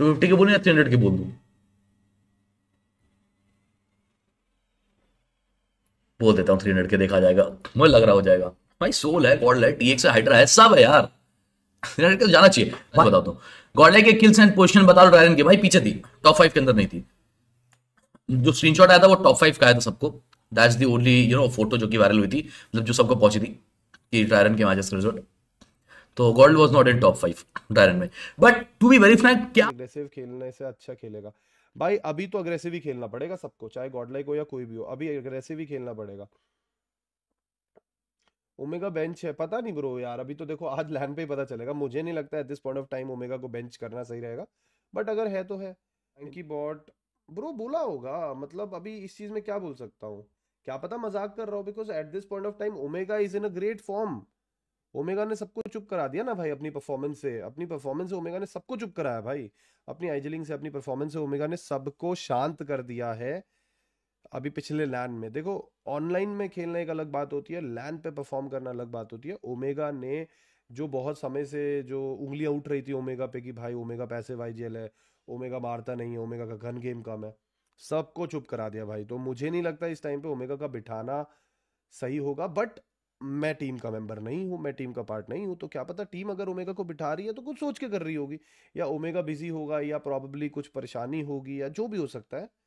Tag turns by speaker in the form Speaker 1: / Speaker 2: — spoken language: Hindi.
Speaker 1: टू फिफ्टी के बोलूँ या थ्री हंड्रेड के बोल दू बोल देता हूँ थ्री हंड्रेड के देखा जाएगा
Speaker 2: मुझे लग रहा हो जाएगा भाई सोल है गॉड लाइट टीएक्स है हाइड्रा है सब है यार थ्री हंड्रेड के तो जाना चाहिए बता दो गॉड लाइट के किल्स एंड पोजिशन बता दो ड्रैगन के भाई पीछे थी टॉप फाइव के अंदर नहीं थी जो स्क्रीनशॉट आया था वो टॉप फाइव का आया था सबको that's the only you know photo जो कि वायरल हुई थी मतलब जो सबको पहुंची थी कि ड्रैगन के मैचेस का रिजल्ट तो गोल्ड was not in top five डायरन में but to be very frank
Speaker 3: क्या अग्रेसिव खेलने से अच्छा खेलेगा भाई अभी तो अग्रेसिव ही खेलना पड़ेगा सबको चाहे गॉडलाइक हो या कोई भी हो अभी अग्रेसिव ही खेलना पड़ेगा ओमेगा बेंच है पता नहीं ब्रो यार अभी तो देखो आज लैंड पे ही पता चलेगा मुझे नहीं लगता है this point of time Omega को बेंच करना सही रहेगा बट अगर है तो है इनकी बॉट ब्रो बोला होगा मतलब अभी इस चीज में क्या बोल सकता हूँ क्या पता मजाक कर रहा हूँ because at this point of time Omega is in a great form Omega ने सबको चुप करा दिया ना भाई अपनी परफॉर्मेंस से अपनी परफॉर्मेंस से ओमेगा ने सबको चुप कराया भाई अपनी आइजलिंग से अपनी परफॉर्मेंस से ओमेगा ने सबको शांत कर दिया है अभी पिछले लैन में देखो ऑनलाइन में खेलना एक अलग बात होती है लैन पे परफॉर्म करना अलग बात होती है ओमेगा ने जो बहुत समय से जो उंगलियां उठ रही थी ओमेगा पे कि भाई ओमेगा पैसे वाई जेल है ओमेगा मारता नहीं है ओमेगा का घन गेम कम है सबको चुप करा दिया भाई तो मुझे नहीं लगता इस टाइम पे ओमेगा का बिठाना सही होगा बट मैं टीम का मेंबर नहीं हूँ मैं टीम का पार्ट नहीं हूँ तो क्या पता टीम अगर ओमेगा को बिठा रही है तो कुछ सोच के कर रही होगी या ओमेगा बिजी होगा या प्रॉब्ली कुछ परेशानी होगी या जो भी हो सकता है